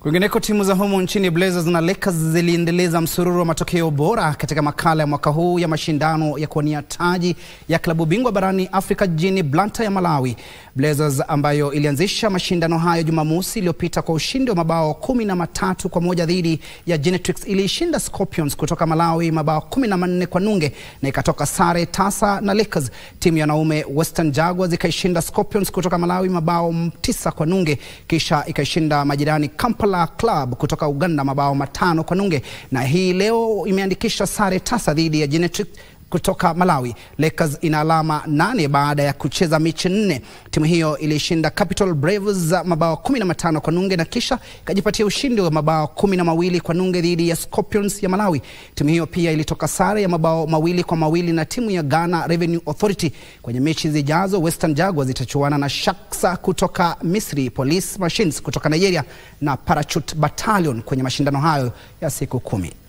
Kwingineko, timu za humu nchini Blazers na Lakers ziliendeleza msururu wa matokeo bora katika makala ya mwaka huu ya mashindano ya kuwania taji ya klabu bingwa barani Afrika jijini Blanta ya Malawi. Blazers ambayo ilianzisha mashindano hayo Jumamosi iliyopita kwa ushindi wa mabao kumi na matatu kwa moja dhidi ya Genetrix iliishinda Scorpions kutoka Malawi mabao kumi na manne kwa nunge na ikatoka sare tasa na Lakers. Timu ya wanaume Western Jaguars ikaishinda Scorpions kutoka Malawi mabao tisa kwa nunge kisha ikaishinda majirani Kampala Impala Club kutoka Uganda mabao matano kwa nunge, na hii leo imeandikisha sare tasa dhidi ya Genetic kutoka Malawi. Lakers ina alama nane baada ya kucheza mechi nne. Timu hiyo ilishinda Capital Braves za mabao 15 kwa nunge na kisha ikajipatia ushindi wa mabao kumi na mawili kwa nunge dhidi ya Scorpions ya Malawi. Timu hiyo pia ilitoka sare ya mabao mawili kwa mawili na timu ya Ghana Revenue Authority. Kwenye mechi zijazo, Western Jaguars zitachuana na Shaksa kutoka Misri, Police Machines kutoka Nigeria na Parachute Battalion kwenye mashindano hayo ya siku kumi.